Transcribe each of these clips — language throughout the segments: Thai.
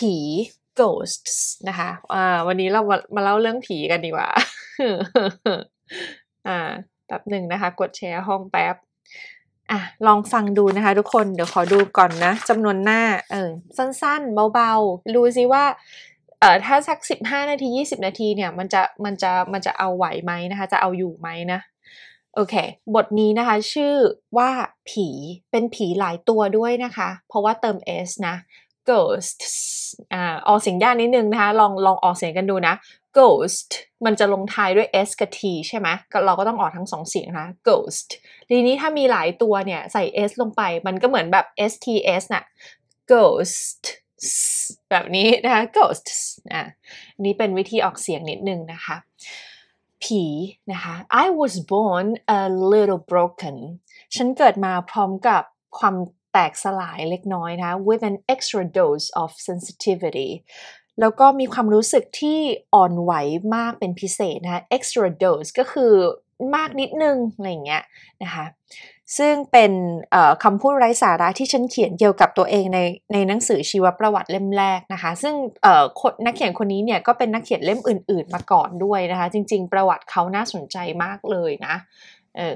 ผี ghosts นะคะอ่าวันนี้เรามาเล่าเรื่องผีกันดีกว่าอ่าแป๊บหนึ่งนะคะ กดแชร์ห้องแป๊บอ่ะลองฟังดูนะคะทุกคนเดี๋ยวขอดูก่อนนะจำนวนหน้า เออสั้นๆ เบาๆ ดูซิว่าเออถ้าสักสิบห้านาทียี่สิบนาทีเนี่ยมันจะมันจะมันจะเอาไหวไหมนะคะ จะเอาอยู่ไหมนะ โอเค บทนี้นะคะชื่อว่าผีเป็นผีหลายตัวด้วยนะคะ เพราะว่าเติม S นะ ghost อ่าออกเสียงยากนิดนึงนะคะลองลองออกเสียงกันดูนะ ghost มันจะลงท้ายด้วย s กับ t ใช่ไหม เราก็ต้องออกทั้งสองเสียงนะ ghost ทีนี้ถ้ามีหลายตัวเนี่ย ใส่ s ลงไป มันก็เหมือนแบบ sts นะ่ะ ghost แบบนี้นะคะ ghost อ่ะนี่เป็นวิธีออกเสียงนิดนึงนะคะ ผีนะคะ I was born a little broken ฉันเกิดมาพร้อมกับความแตกสลายเล็กน้อยนะ with an extra dose of sensitivity แล้วก็มีความรู้สึกที่อ่อนไหวมากเป็นพิเศษนะคะ extra dose ก็คือมากนิดนึง อะไรเงี้ยนะคะ ซึ่งเป็นคำพูดไร้สาระที่ฉันเขียนเกี่ยวกับตัวเองในในหนังสือชีวประวัติเล่มแรกนะคะ ซึ่งนักเขียนคนนี้เนี่ยก็เป็นนักเขียนเล่มอื่นๆมาก่อนด้วยนะคะจริงๆประวัติเขาน่าสนใจมากเลยนะเออ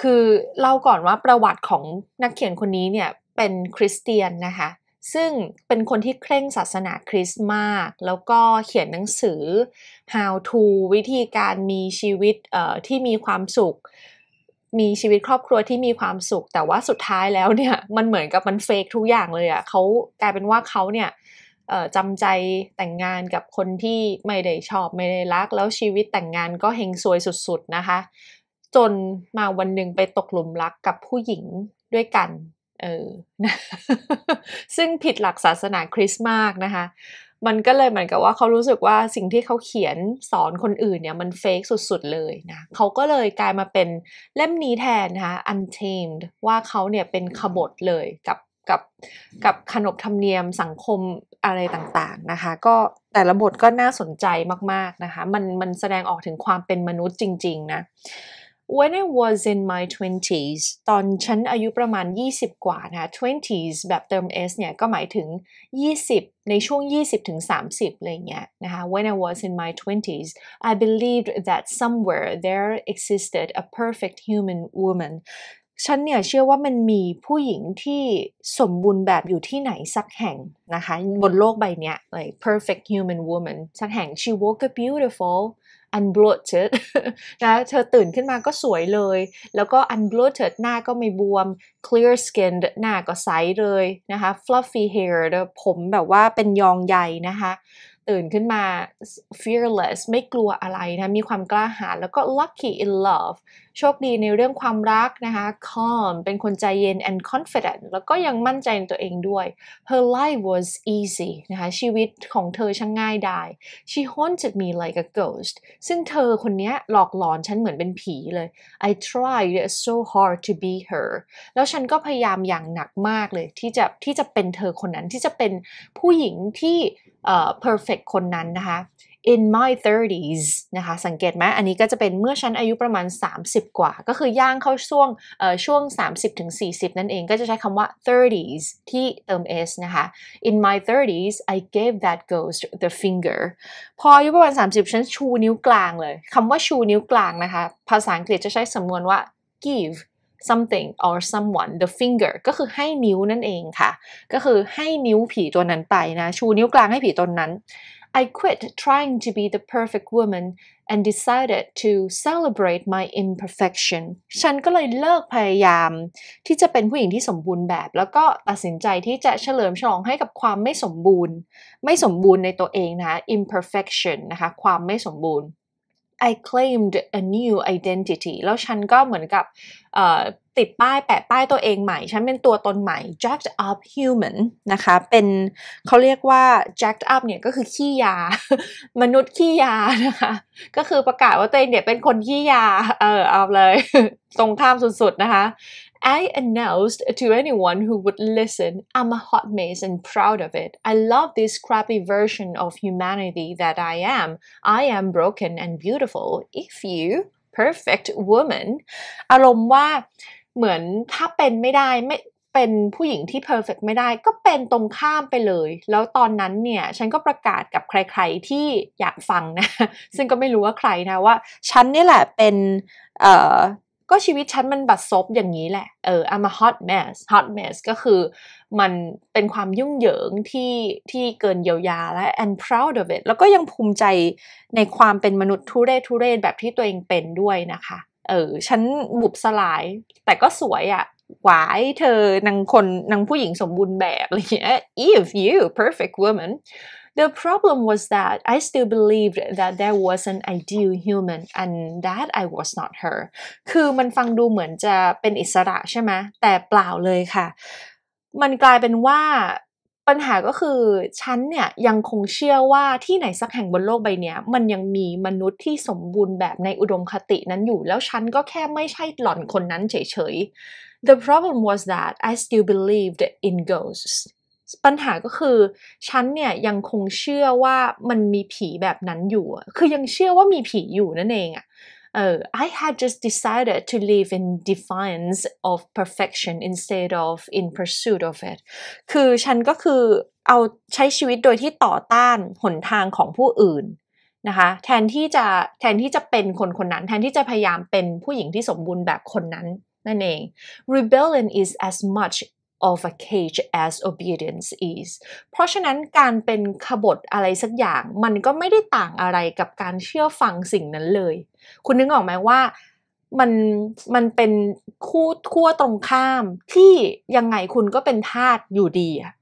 คือเล่าก่อนว่าประวัติของนักเขียนคนนี้เนี่ย เป็นคริสเตียนนะคะซึ่งเป็นคนที่เคร่งศาสนาคริสต์มาก แล้วก็เขียนหนังสือ how to วิธีการมีชีวิตที่มีความสุขมีชีวิตครอบครัวที่มีความสุข แต่ว่าสุดท้ายแล้วเนี่ยมันเหมือนกับมันเฟกทุกอย่างเลยอะ่ะเขากลายเป็นว่าเขาเนี่ยจำใจแต่งงานกับคนที่ไม่ได้ชอบไม่ได้รักแล้วชีวิตแต่งงานก็เฮงซวยสุดๆนะคะจนมาวันหนึ่งไปตกหลุมรักกับผู้หญิงด้วยกัน เออนะซึ่งผิดหลักศาสนาคริสต์มากนะคะ มันก็เลยเหมือนกับว่าเขารู้สึกว่าสิ่งที่เขาเขียนสอนคนอื่นเนี่ยมันเฟกสุดๆเลยนะ เขาก็เลยกลายมาเป็นเล่มนี้แทนนะคะ Untamed ว่าเขาเนี่ยเป็นขบฏเลย กับกับ กับขนบธรรมเนียมสังคมอะไรต่างๆนะคะ ก็แต่ละบทก็น่าสนใจมากๆนะคะ มันมันแสดงออกถึงความเป็นมนุษย์จริงๆนะ when I was in my t t w e n i e s ตอนฉันอายุประมาณ 20 กว่านะ t t w e n i e s แบบเติม s เนี่ย ก็หมายถึง 20 ในช่วง 20 ถึง 30 เลยเนี่ยนะคะ when I was in my t t w e n i e s I believed that somewhere there existed a perfect human woman ฉันเนี่ยเชื่อว่ามันมีผู้หญิงที่สมบูรณ์แบบอยู่ที่ไหนสักแห่งนะคะบนโลกใบนี้ like perfect human woman สักแห่ง she woke up beautiful unbloated นะเธอตื่นขึ้นมาก็สวยเลย แล้วก็ unbloated หน้าก็ไม่บวม clear skin หน้าก็ใสเลยนะคะ fluffy hair ผมแบบว่าเป็นยองใหญ่นะคะตื่นขึ้นมา fearless ไม่กลัวอะไรนะมีความกล้าหาญ แล้วก็ lucky in love โชคดีในเรื่องความรักนะคะ calm เป็นคนใจเย็น and confident แล้วก็ยังมั่นใจในตัวเองด้วย her life was easy นะคะ ชีวิตของเธอช่างง่ายดาย she haunted me like a ghost ซึ่งเธอคนนี้หลอกหลอนฉันเหมือนเป็นผีเลย I tried so hard to be her แล้วฉันก็พยายามอย่างหนักมากเลย ที่จะที่จะเป็นเธอคนนั้นที่จะเป็นผู้หญิงที่ perfect คนนั้น นะคะ in my 30s นะคะ สังเกตไหมอันนี้ก็จะเป็นเมื่อฉันอายุประมาณ 30 กว่า ก็คือย่างเข้าช่วงช่วง 30-40 นั่นเองก็จะใช้คำว่า 30s ที่เติม s นะคะ in my 30s I gave that ghost the finger พออายุประมาณ 30 ฉันชูนิ้วกลางเลยคำว่าชูนิ้วกลางนะคะ ภาษาอังกฤษจะใช้สำนวนว่า give something or someone the finger ก็คือให้นิ้วนั่นเองค่ะ ก็คือให้นิ้วผีตัวนั้นไปนะ ชูนิ้วกลางให้ผีตัวนั้น I quit trying to be the perfect woman and decided to celebrate my imperfection ฉันก็เลยเลิกพยายามที่จะเป็นผู้หญิงที่สมบูรณ์แบบ แล้วก็ตัดสินใจที่จะเฉลิมฉลองให้กับความไม่สมบูรณ์ ไม่สมบูรณ์ในตัวเองนะะ imperfection นะคะ ความไม่สมบูรณ์ I claimed a new identity แล้วฉันก็เหมือนกับติดป้ายแปะป้ายตัวเองใหม่ ฉันเป็นตัวตนใหม่ jacked up human นะคะ เป็นเขาเรียกว่า jacked up เนี่ยก็คือขี้ยา มนุษย์ขี้ยา นะคะ ก็คือประกาศว่าตัวเองเนี่ยเป็นคนขี้ยา เออเอาเลย ตรงข้ามสุดๆนะคะ I announced to anyone who would listen, I'm a hot mess and proud of it. I love this crappy version of humanity that I am. I am broken and beautiful. If you, perfect woman. อารมณ์ว่าเหมือนถ้าเป็นไม่ได้ไม่เป็นผู้หญิงที่เพอร์เฟกไม่ได้ก็เป็นตรงข้ามไปเลย แล้วตอนนั้นเนี่ย ฉันก็ประกาศกับใครๆที่อยากฟังนะ ซึ่งก็ไม่รู้ว่าใครนะว่าฉันนี่แหละเป็นก็ชีวิตฉันมันบัดซบอย่างนี้แหละ เออ I'm a hot mess hot mess ก็คือมันเป็นความยุ่งเหยิงที่ที่เกินเยียวยาและ and proud of it แล้วก็ยังภูมิใจในความเป็นมนุษย์ทุเรศทุเรศแบบที่ตัวเองเป็นด้วยนะคะ เออ ฉันบุบสลาย แต่ก็สวยอะ่ะ หวายเธอนางคนนางผู้หญิงสมบูรณ์แบบอะไรเงี้ย if you perfect woman The problem was that I still believed that there was an ideal human and that I was not her คือมันฟังดูเหมือนจะเป็นอิสระใช่ไหมแต่เปล่าเลยค่ะ มันกลายเป็นว่าปัญหาก็คือฉันเนี่ยยังคงเชื่อว่าที่ไหนสักแห่งบนโลกใบนี้มันยังมีมนุษย์ที่สมบูรณ์แบบในอุดมคตินั้นอยู่แล้วฉันก็แค่ไม่ใช่หล่อนคนนั้นเฉยๆ The problem was that I still believed in ghosts ปัญหาก็คือฉันเนี่ย ยังคงเชื่อว่ามันมีผีแบบนั้นอยู่ คือยังเชื่อว่ามีผีอยู่นั่นเองอะเออ I had just decided to live in defiance of perfection instead of in pursuit of it คือฉันก็คือเอาใช้ชีวิตโดยที่ต่อต้านหนทางของผู้อื่นนะคะแทนที่จะแทนที่จะเป็นคนคนนั้น แทนที่จะพยายามเป็นผู้หญิงที่สมบูรณ์แบบคนนั้นนั่นเอง rebellion is as much of a cage as obedience is เพราะฉะนั้นการเป็นขบฏอะไรสักอย่าง มันก็ไม่ได้ต่างอะไรกับการเชื่อฟังสิ่งนั้นเลย คุณนึกออกไหมว่า มันมันเป็นคู่ขั้วตรงข้าม ที่ยังไงคุณก็เป็นทาสอยู่ดีอะ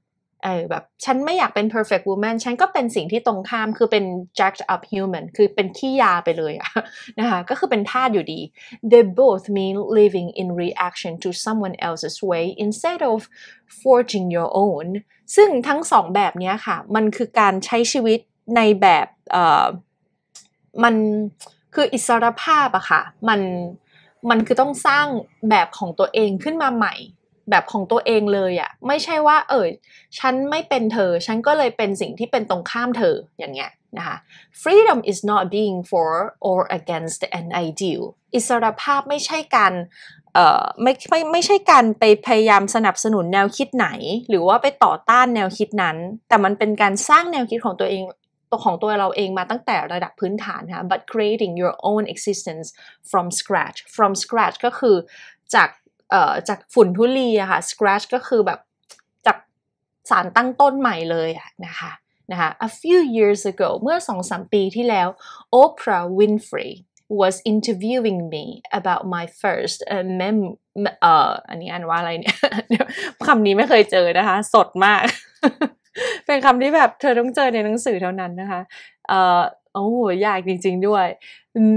เออแบบฉันไม่อยากเป็น perfect woman ฉันก็เป็นสิ่งที่ตรงข้ามคือเป็น jacked up human คือเป็นขี้ยาไปเลยอะนะคะ ก็คือเป็นทาสอยู่ดี they both mean living in reaction to someone else's way instead of forging your own ซึ่งทั้งสองแบบนี้ค่ะ มันคือการใช้ชีวิตในแบบเออมันคืออิสรภาพอะค่ะ มันมันคือต้องสร้างแบบของตัวเองขึ้นมาใหม่แบบของตัวเองเลยอะ่ะไม่ใช่ว่าเออฉันไม่เป็นเธอ ฉันก็เลยเป็นสิ่งที่เป็นตรงข้ามเธออย่างเงี้ยนะคะ freedom is not being for or against an ideal อิสรภาพไม่ใช่การเอ่อไม่ไม่ไม่ใช่การไปพยายามสนับสนุนแนวคิดไหนหรือว่าไปต่อต้านแนวคิดนั้น แต่มันเป็นการสร้างแนวคิดของตัวเองตัวของตัวเราเองมาตั้งแต่ระดับพื้นฐานค่ะ but creating your own existence from scratch from scratch ก็คือจากเอ่อจากฝุ่นทุลีอะค่ะ scratch ก็คือแบบจากสารตั้งต้นใหม่เลยอะนะคะนะคะ a few years ago เมื่อสสองามปีที่แล้ว Oprah Winfrey was interviewing me about my first uh, mem เอ่ออันนี้อันว่าอะไรเนี่ยคำนี้ไม่เคยเจอนะคะ สดมาก เป็นคำที่แบบเธอต้องเจอในหนังสือเท่านั้นนะคะเอ่อโอ้โหยากจริงๆด้วย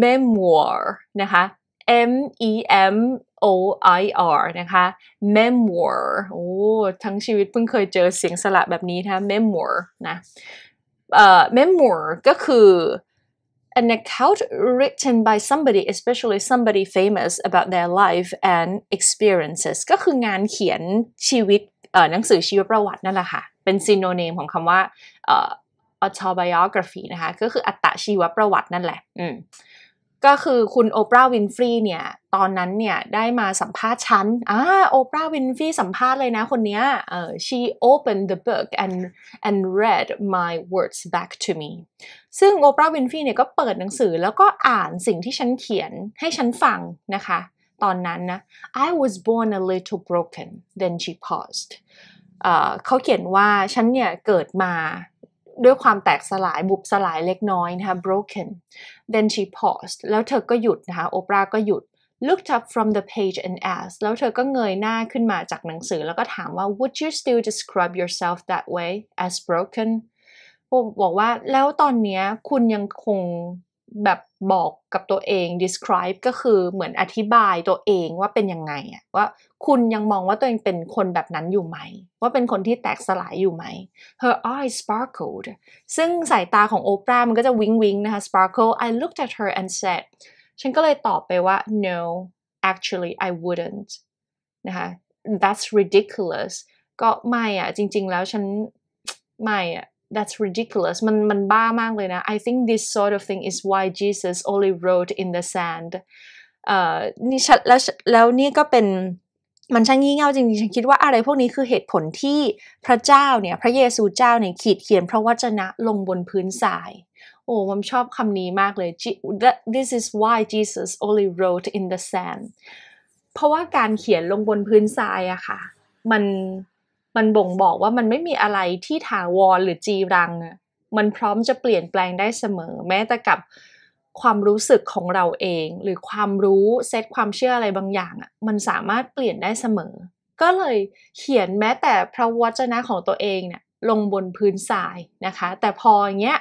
memoir นะคะ M E M O I R นะคะ memoir โอ้ ทั้งชีวิตเพิ่งเคยเจอเสียงสระแบบนี้นะ memoir นะเอ memoir ก็คือ an account written by somebody especially somebody famous about their life and experiences ก็คืองานเขียนชีวิตหนังสือชีวประวัตินั่นแหละค่ะ เป็นซีโนเนมของคำว่า autobiography นะคะ ก็คืออัตชีวประวัตินั่นแหละก็คือคุณโอปราห์วินฟรีเนี่ย ตอนนั้นเนี่ย ได้มาสัมภาษณ์ฉันอ่าโอปราห์วินฟรีสัมภาษณ์เลยนะ คนนี้เออ she opened the book and and read my words back to me ซึ่งโอปราห์วินฟรีเนี่ยก็เปิดหนังสือแล้วก็อ่านสิ่งที่ฉันเขียนให้ฉันฟังนะคะ ตอนนั้นนะ I was born a little broken then she paused เเขาเขียนว่าฉันเนี่ย เกิดมาด้วยความแตกสลายบุบสลายเล็กน้อยนะคะ broken then she paused แล้วเธอก็หยุดนะคะโอปราก็หยุด looked up from the page and asked แล้วเธอก็เงยหน้าขึ้นมาจากหนังสือแล้วก็ถามว่า would you still describe yourself that way as broken บอกว่าแล้วตอนนี้คุณยังคงแบบบอกกับตัวเอง describe ก็คือเหมือนอธิบายตัวเองว่าเป็นยังไงอะว่าคุณยังมองว่าตัวเองเป็นคนแบบนั้นอยู่ไหม ว่าเป็นคนที่แตกสลายอยู่ไหม her eyes sparkled ซึ่งสายตาของโอปรามันก็จะวิงวิงนะคะ sparkle I looked at her and said ฉันก็เลยตอบไปว่า no actually I wouldn't นะคะ that's ridiculous ก็ไม่อะจริงๆแล้วฉันไม่อะ that's ridiculous มันมันบ้ามากเลยนะ I think this sort of thing is why Jesus only wrote in the sand เอ่อนี่ชัดแล้วแล้วนี่ก็เป็นมันช่างงี่เง่าจริงๆ ฉันคิดว่าอะไรพวกนี้คือเหตุผลที่พระเจ้าเนี่ย พระเยซูเจ้าเนี่ย ขีดเขียนพระวจนะลงบนพื้นทราย โอ้ผมชอบคำนี้มากเลย this is why Jesus only wrote in the sand เพราะว่าการเขียนลงบนพื้นทรายอะค่ะ มันมันบ่งบอกว่ามันไม่มีอะไรที่ถาวรหรือจีรัง มันพร้อมจะเปลี่ยนแปลงได้เสมอ แม้แต่กับความรู้สึกของเราเองหรือความรู้เซตความเชื่ออะไรบางอย่างอะมันสามารถเปลี่ยนได้เสมอ ก็เลยเขียนแม้แต่พระวจนะของตัวเองเนี่ยลงบนพื้นทรายนะคะ แต่พออย่างเงี้ย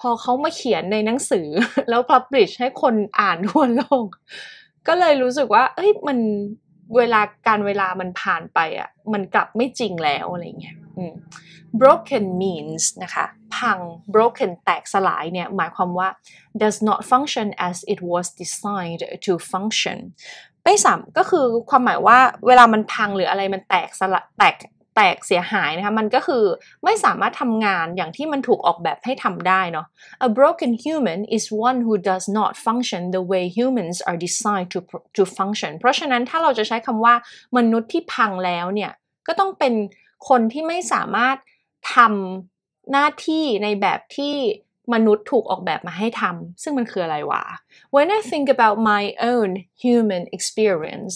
พอเขามาเขียนในหนังสือแล้วพับลิชให้คนอ่านทั่วโลกก็เลยรู้สึกว่า เอ้ยมันเวลาการเวลามันผ่านไปอะ่ะมันกลับไม่จริงแล้วอะไรเงี้ย broken means นะคะพัง broken แตกสลายเนี่ยหมายความว่า does not function as it was designed to function ไปสามก็คือความหมายว่าเวลามันพังหรืออะไรมันแตกสลายแตกแตกเสียหายนะคะมันก็คือไม่สามารถทำงานอย่างที่มันถูกออกแบบให้ทำได้เนาะ A broken human is one who does not function the way humans are designed to to function เพราะฉะนั้นถ้าเราจะใช้คำว่ามนุษย์ที่พังแล้วเนี่ย ก็ต้องเป็นคนที่ไม่สามารถทำหน้าที่ในแบบที่มนุษย์ถูกออกแบบมาให้ทำซึ่งมันคืออะไรวะ When I think about my own human experience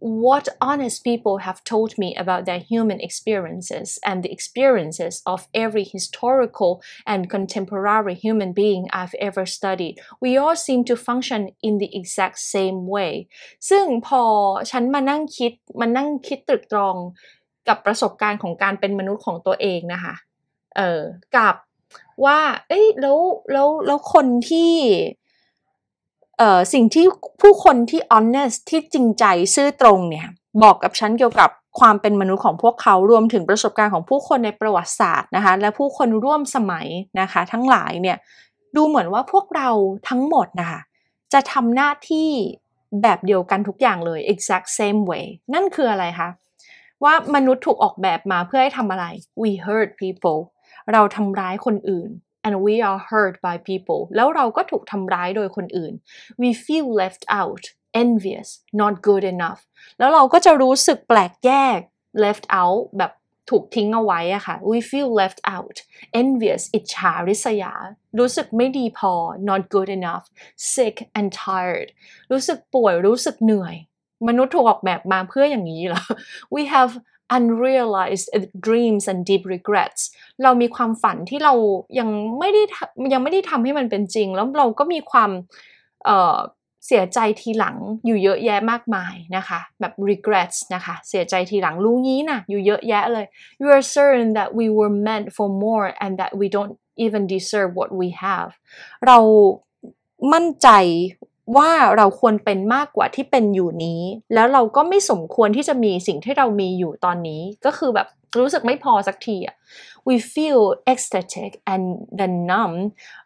what honest people have told me about their human experiences and the experiences of every historical and contemporary human being I've ever studied we all seem to function in the exact same way ซึ่งพอฉันมานั่งคิดมานั่งคิดตรึกตรองกับประสบการณ์ของการเป็นมนุษย์ของตัวเองนะคะ เออกับว่า เอ้ยแล้วแล้วแล้วคนที่สิ่งที่ผู้คนที่ honest ที่จริงใจซื่อตรงเนี่ย บอกกับฉันเกี่ยวกับความเป็นมนุษย์ของพวกเขารวมถึงประสบการณ์ของผู้คนในประวัติศาสตร์นะคะและผู้คนร่วมสมัยนะคะทั้งหลายเนี่ย ดูเหมือนว่าพวกเราทั้งหมดนะคะจะทำหน้าที่แบบเดียวกันทุกอย่างเลย exact same way นั่นคืออะไรคะ ว่ามนุษย์ถูกออกแบบมาเพื่อให้ทำอะไร we hurt people เราทำร้ายคนอื่น and we are hurt by people แล้วเราก็ถูกทำร้ายโดยคนอื่น we feel left out envious not good enough แล้วเราก็จะรู้สึกแปลกแยก left out แบบถูกทิ้งเอาไว้อะค่ะ we feel left out envious อิจฉาริษยา รู้สึกไม่ดีพอ not good enough sick and tired รู้สึกป่วย รู้สึกเหนื่อย มนุษย์ถูกออกแบบมาเพื่ออย่างนี้เหรอ we have unrealized dreams and deep regrets เรามีความฝันที่เรายังไม่ได้ยังไม่ได้ทำให้มันเป็นจริง แล้วเราก็มีความเเสียใจทีหลังอยู่เยอะแยะมากมายนะคะแบบ regrets นะคะเสียใจทีหลังรู้งี้นะอยู่เยอะแยะเลย you are certain that we were meant for more and that we don't even deserve what we have เรามั่นใจว่าเราควรเป็นมากกว่าที่เป็นอยู่นี้ แล้วเราก็ไม่สมควรที่จะมีสิ่งที่เรามีอยู่ตอนนี้ ก็คือแบบรู้สึกไม่พอสักทีอะ we feel ecstatic and then u m b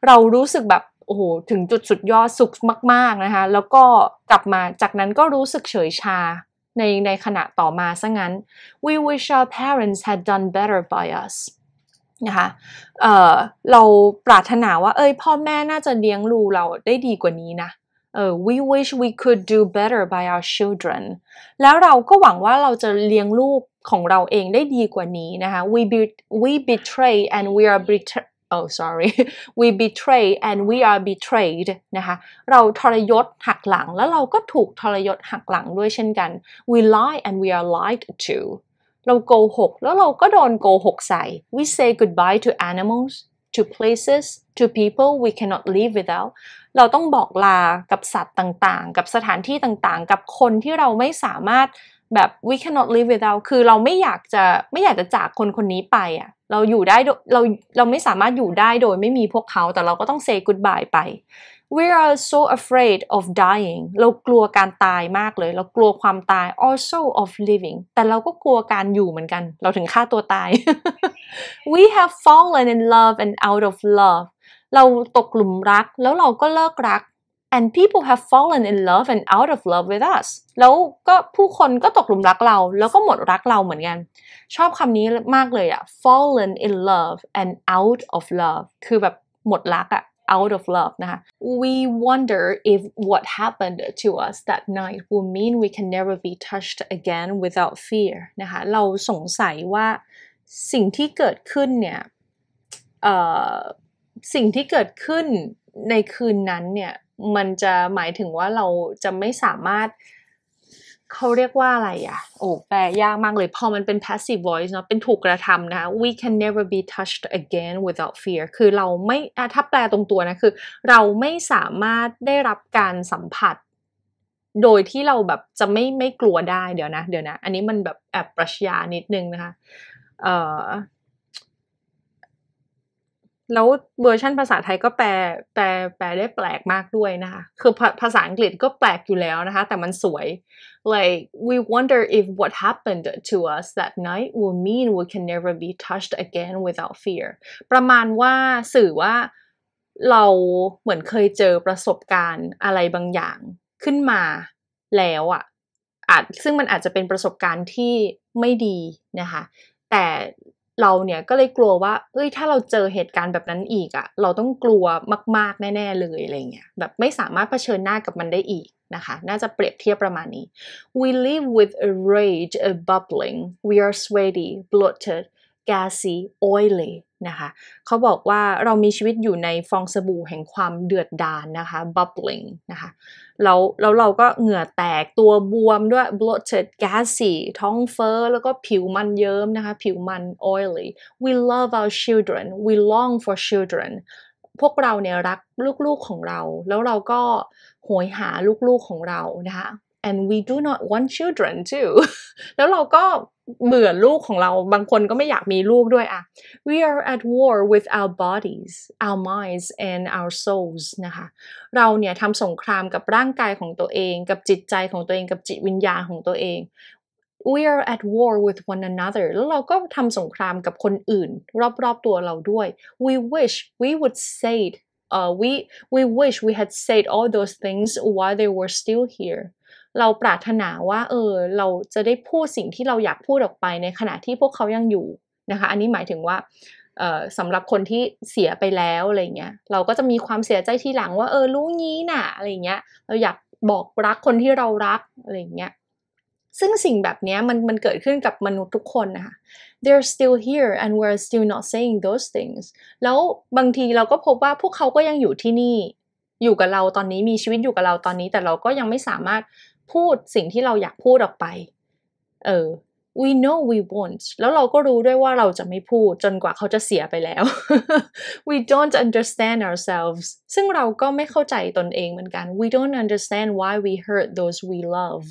เรารู้สึกแบบโอ้โหถึงจุดสุดยอดสุขมากๆนะคะแล้วก็กลับมาจากนั้นก็รู้สึกเฉยชาในในขณะต่อมาซะงั้น we wish our parents had done better by us นะคะเเราปรารถนาว่าเอ้ยพ่อแม่น่าจะเลี้ยงลูเราได้ดีกว่านี้นะเออ we wish we could do better by our children แล้วเราก็หวังว่าเราจะเลี้ยงลูกของเราเองได้ดีกว่านี้นะคะ we be we betray and we are betray oh sorry we betray and we are betrayed นะคะ เราทรยศหักหลังแล้วเราก็ถูกทรยศหักหลังด้วยเช่นกัน we lie and we are lied to เราโกหกแล้วเราก็โดนโกหกใส่ we say goodbye to animals to places to people we cannot live without เราต้องบอกลากับสัตว์ต่าง ๆ กับสถานที่ต่าง ๆ กับคนที่เราไม่สามารถแบบ we cannot live without คือเราไม่อยากจะไม่อยากจะจากคนคนนี้ไปอะ่ะ เราอยู่ได้เราเราไม่สามารถอยู่ได้โดยไม่มีพวกเขา แต่เราก็ต้อง say goodbye ไป we are so afraid of dying เรากลัวการตายมากเลย เรากลัวความตาย also of living แต่เราก็กลัวการอยู่เหมือนกัน เราถึงฆ่าตัวตาย we have fallen in love and out of love เราตกหลุมรักแล้วเราก็เลิกรัก and people have fallen in love and out of love with us แล้วก็ผู้คนก็ตกหลุมรักเรา แล้วก็หมดรักเราเหมือนกัน ชอบคำนี้มากเลยอะ fallen in love and out of love คือแบบหมดรักอะ out of love นะคะ we wonder if what happened to us that night w i l l mean we can never be touched again without fear นะคะเราสงสัยว่าสิ่งที่เกิดขึ้นเนี่ยสิ่งที่เกิดขึ้นในคืนนั้น เนี่ย มันจะหมายถึงว่าเราจะไม่สามารถเขาเรียกว่าอะไรอะโอ้แปลยากมากเลยพอมันเป็น passive voice เนาะเป็นถูกกระทำนะะ we can never be touched again without fear คือเราไม่ถ้าแปลตรงตัวนะคือเราไม่สามารถได้รับการสัมผัส โดยที่เราแบบจะไม่ไม่กลัวได้เดี๋ยวนะ เดี๋ยวนะ อันนี้มันแบบแอบปรัชญานิดนึงนะคะ เอ่อแล้วเวอร์ชันภาษาไทยก็แปล แปล แปลได้แปลกมากด้วยนะคะ คือภาษาอังกฤษก็แปลกอยู่แล้วนะคะ แต่มันสวย like we wonder if what happened to us that night will mean we can never be touched again without fear ประมาณว่าสื่อว่าเราเหมือนเคยเจอประสบการณ์อะไรบางอย่างขึ้นมาแล้วอะอาจซึ่งมันอาจจะเป็นประสบการณ์ที่ไม่ดีนะคะ แต่เราเนี่ยก็เลยกลัวว่าเอ้ย ถ้าเราเจอเหตุการณ์แบบนั้นอีกอะ่ะ เราต้องกลัวมาก ๆแน่ๆ เลยอะไรเงี้ย แบบไม่สามารถเผชิญหน้ากับมันได้อีกนะคะ น่าจะเปรียบเทียบประมาณนี้ we live with a rage a bubbling we are sweaty bloated gassy oily นะคะ เขาบอกว่าเรามีชีวิตอยู่ในฟองสบู่แห่งความเดือดดาลนนะคะ bubbling นะคะ แล้วแล้วเราก็เหงื่อแตกตัวบวมด้วย bloated gassy ท้องเฟ้อแล้วก็ผิวมันเยิ้มนะคะ ผิวมัน oily we love our children we long for children พวกเราเนี่ยรักลูกๆของเรา แล้วเราก็หวยหาลูกๆของเรานะคะ and we do not want children too แล้วเราก็เบื่อลูกของเราบางคนก็ไม่อยากมีลูกด้วยอะ we are at war with our bodies our minds and our souls นะคะเราเนี่ยทำสงครามกับร่างกายของตัวเอง กับจิตใจของตัวเองกับจิตวิญญาณของตัวเอง we are at war with one another แล้วเราก็ทำสงครามกับคนอื่น รอบๆตัวเราด้วย we wish we would say it uh, we we wish we had said all those things while they were still here เราปรารถนาว่า เออ เราจะได้พูดสิ่งที่เราอยากพูดออกไปในขณะที่พวกเขายังอยู่นะคะ อันนี้หมายถึงว่าสำหรับคนที่เสียไปแล้วอะไรเงี้ยเราก็จะมีความเสียใจทีหลังว่า เออรู้งี้น่ะอะไรเงี้ยเราอยากบอกรักคนที่เรารักอะไรเงี้ย ซึ่งสิ่งแบบนี้มันมันเกิดขึ้นกับมนุษย์ทุกคนนะคะ they're still here and we're still not saying those things แล้วบางทีเราก็พบว่าพวกเขาก็ยังอยู่ที่นี่ อยู่กับเราตอนนี้มีชีวิตอยู่กับเราตอนนี้ แต่เราก็ยังไม่สามารถพูดสิ่งที่เราอยากพูดออกไป เออ we know we won't แล้วเราก็รู้ด้วยว่าเราจะไม่พูดจนกว่าเขาจะเสียไปแล้ว we don't understand ourselves ซึ่งเราก็ไม่เข้าใจตนเองเหมือนกัน we don't understand why we hurt those we love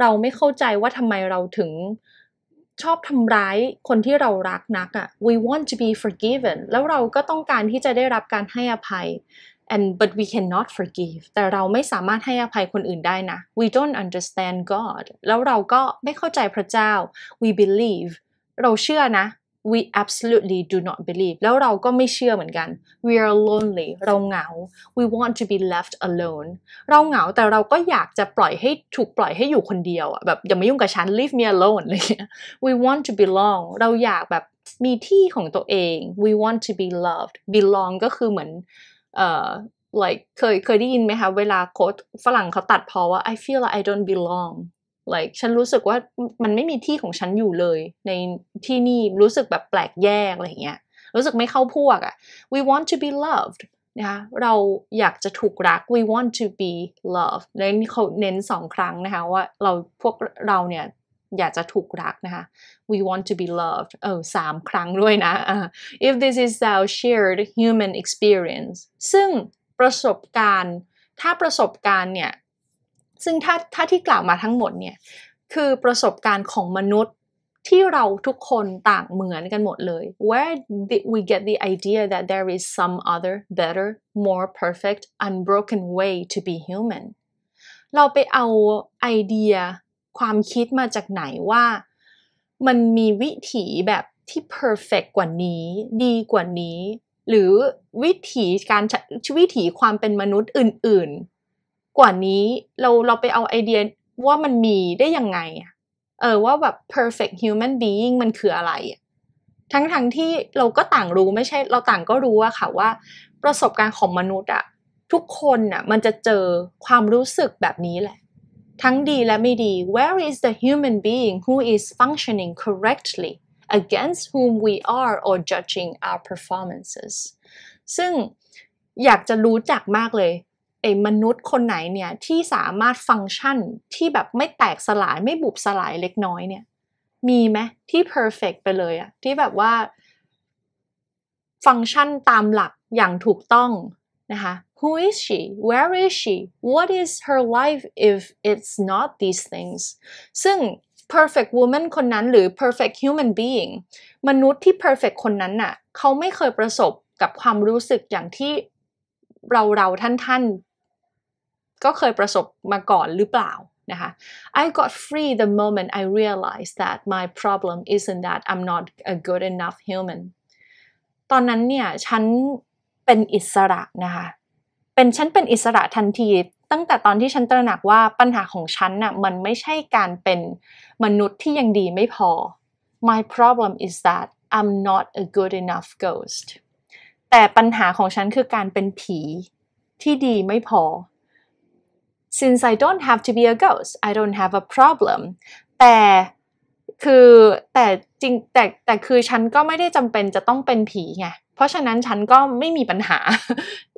เราไม่เข้าใจว่าทำไมเราถึง ชอบทำร้ายคนที่เรารักนักอะ we want to be forgiven แล้วเราก็ต้องการที่จะได้รับการให้อภัย and but we cannot forgive แต่เราไม่สามารถให้อภัยคนอื่นได้นะ we don't understand God แล้วเราก็ไม่เข้าใจพระเจ้า we believe เราเชื่อนะ we absolutely do not believe แล้วเราก็ไม่เชื่อเหมือนกัน we are lonely เราเหงา we want to be left alone เราเหงาแต่เราก็อยากจะปล่อยให้ถูกปล่อยให้อยู่คนเดียวอะแบบอย่ามายุ่งกับฉัน leave me alone เลย we want to belong เราอยากแบบมีที่ของตัวเอง we want to be loved belong ก็คือเหมือนเอ่อ like เคยเคยได้ยินไหมคะ เวลาโค้ดฝรั่งเขาตัดพอว่า I feel like I don't belong like ฉันรู้สึกว่ามันไม่มีที่ของฉันอยู่เลยในที่นี่ รู้สึกแบบแปลกแยกอะไรเงี้ย รู้สึกไม่เข้าพวกอะ we want to be loved นะคะเราอยากจะถูกรัก we want to be loved เน้นเขาเน้นสองครั้งนะคะ ว่าเราพวกเราเนี่ยอยากจะถูกรักนะคะ we want to be loved เออสามครั้งด้วยนะ uh, if this is our shared human experience ซึ่งประสบการณ์ ถ้าประสบการณ์เนี่ย ซึ่งถ้าถ้าที่กล่าวมาทั้งหมดเนี่ย คือประสบการณ์ของมนุษย์ที่เราทุกคนต่างเหมือนกันหมดเลย where did we get the idea that there is some other better more perfect unbroken way to be human เราไปเอาไอเดียความคิดมาจากไหนว่ามันมีวิถีแบบที่ perfect กว่านี้ดีกว่านี้หรือวิถีการวิถีความเป็นมนุษย์อื่น ๆ กว่านี้เราเราไปเอาไอเดีย ว่ามันมีได้ยังไงเออว่าแบบ perfect human being มันคืออะไร ทั้งๆทที่เราก็ต่างรู้ไม่ใช่ เราต่างก็รู้อะค่ะว่าประสบการณ์ของมนุษย์อะทุกคนอะมันจะเจอความรู้สึกแบบนี้แหละทั้งดีและไม่ดี where is the human being who is functioning correctly against whom we are or judging our performances ซึ่งอยากจะรู้จักมากเลยไอ้มนุษย์คนไหนเนี่ยที่สามารถฟังก์ชันที่แบบไม่แตกสลาย ไม่บุบสลายเล็กน้อยเนี่ยมีไหมที่ perfect ไปเลยอะที่แบบว่าฟังก์ชันตามหลักอย่างถูกต้อง นะคะ Who is she? Where is she? What is her life if it's not these things? ซึ่ง perfect woman คนนั้นหรือ perfect human being มนุษย์ที่ perfect คนนั้นน่ะ เขาไม่เคยประสบกับความรู้สึกอย่างที่เราเราท่านท่านก็เคยประสบมาก่อนหรือเปล่า นะคะ I got free the moment I realized that my problem isn't that I'm not a good enough human ตอนนั้นเนี่ย ฉันเป็นอิสระนะคะเป็นฉันเป็นอิสระทันทีตั้งแต่ตอนที่ฉันตระหนักว่าปัญหาของฉันน่ะมันไม่ใช่การเป็นมนุษย์ที่ยังดีไม่พอ my problem is that I'm not a good enough ghost แต่ปัญหาของฉันคือการเป็นผีที่ดีไม่พอ since I don't have to be a ghost I don't have a problem แต่คือแต่จริงแต่แต่คือ ฉันก็ไม่ได้จำเป็นจะต้องเป็นผีไงเพราะฉะนั้นฉันก็ไม่มีปัญหา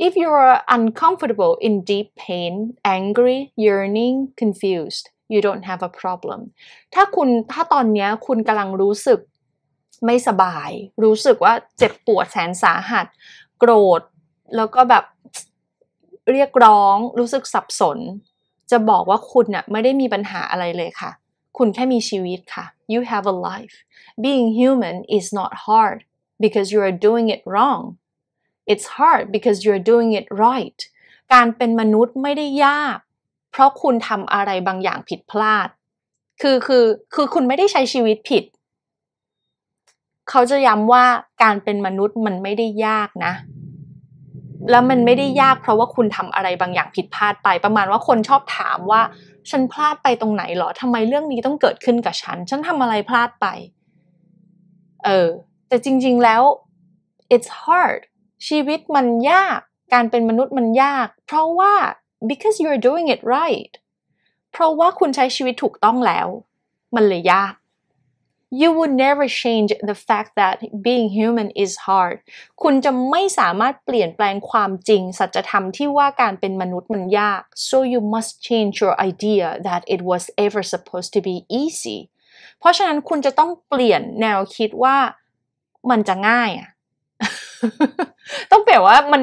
if you're uncomfortable in deep pain angry yearning confused you don't have a problem ถ้าคุณถ้าตอนนี้คุณกำลังรู้สึกไม่สบาย รู้สึกว่าเจ็บปวดแสนสาหัส โกรธ แล้วก็แบบเรียกร้อง รู้สึกสับสน จะบอกว่าคุณน่ยไม่ได้มีปัญหาอะไรเลยค่ะ คุณแค่มีชีวิตค่ะ you have a life being human is not hard because you are doing it wrong it's hard because you're a doing it right การเป็นมนุษย์ไม่ได้ยาก เพราะคุณทำอะไรบางอย่างผิดพลาด คือคือคือคุณไม่ได้ใช้ชีวิตผิด เขาจะย้ำว่าการเป็นมนุษย์มันไม่ได้ยากนะ แล้วมันไม่ได้ยาก เพราะว่าคุณทำอะไรบางอย่างผิดพลาดไป ประมาณว่าคนชอบถามว่า ฉันพลาดไปตรงไหนหรอทำไมเรื่องนี้ต้องเกิดขึ้นกับฉัน ฉันทำอะไรพลาดไป เออแต่จริงๆ แล้ว it's hard ชีวิตมันยาก การเป็นมนุษย์มันยาก เพราะว่า because you're doing it right เพราะว่าคุณใช้ชีวิตถูกต้องแล้ว มันเลยยาก you would never change the fact that being human is hard คุณจะไม่สามารถเปลี่ยนแปลงความจริง สัจธรรมที่ว่าการเป็นมนุษย์มันยาก so you must change your idea that it was ever supposed to be easy เพราะฉะนั้นคุณจะต้องเปลี่ยนแนวคิดว่ามันจะง่ายอะต้องแปลว่า มัน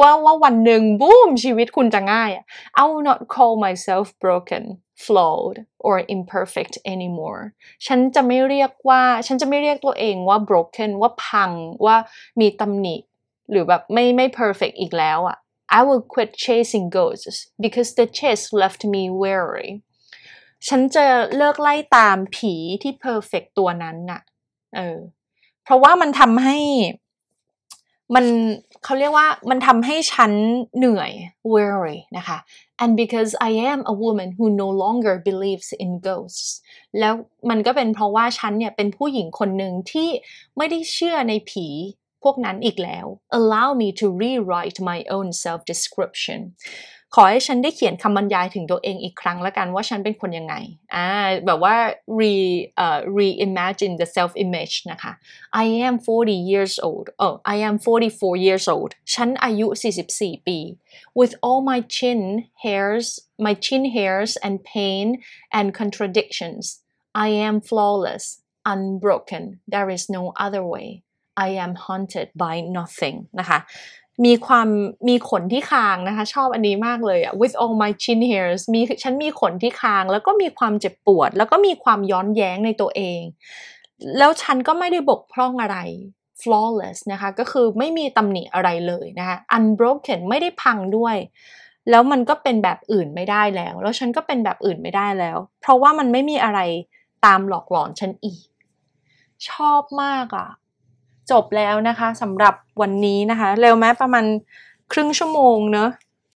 ว่าว่าวันหนึ่งบูม ชีวิตคุณจะง่ายอะ I will not call myself broken flawed or imperfect anymore ฉันจะไม่เรียกว่า ฉันจะไม่เรียกตัวเองว่า broken ว่าพังว่ามีตำหนิหรือแบบไม่ไม่ perfect อีกแล้วอะ I will quit chasing ghosts because the chase left me weary ฉันจะเลิกไล่ตามผีที่ perfect ตัวนั้นน่ะเออเพราะว่ามันทำให้ มันเขาเรียกว่ามันทำให้ฉันเหนื่อย weary นะคะ and because I am a woman who no longer believes in ghosts แล้วมันก็เป็นเพราะว่าฉันเนี่ยเป็นผู้หญิงคนหนึ่งที่ไม่ได้เชื่อในผีพวกนั้นอีกแล้ว allow me to rewrite my own self description ขอให้ฉันได้เขียนคำบรรยายถึงตัวเองอีกครั้งละกันว่าฉันเป็นคนยังไงอ่าแบบว่า re uh, reimagine the self image นะคะ I am 40 years old เออ I am 44 years old ฉันอายุ 44 ปี with all my chin hairs my chin hairs and pain and contradictions I am flawless unbroken there is no other way I am haunted by nothing นะคะมีความมีขนที่คางนะคะ ชอบอันนี้มากเลยอะ with all my chin hairs มีฉันมีขนที่คาง แล้วก็มีความเจ็บปวด แล้วก็มีความย้อนแย้งในตัวเอง แล้วฉันก็ไม่ได้บกพร่องอะไร flawless นะคะก็คือไม่มีตำหนิอะไรเลยนะคะ unbroken ไม่ได้พังด้วย แล้วมันก็เป็นแบบอื่นไม่ได้แล้ว แล้วฉันก็เป็นแบบอื่นไม่ได้แล้ว เพราะว่ามันไม่มีอะไรตามหลอกหลอนฉันอีก ชอบมากอะ่ะจบแล้วนะคะสำหรับวันนี้นะคะ เร็วไหมประมาณครึ่งชั่วโมงเนอะ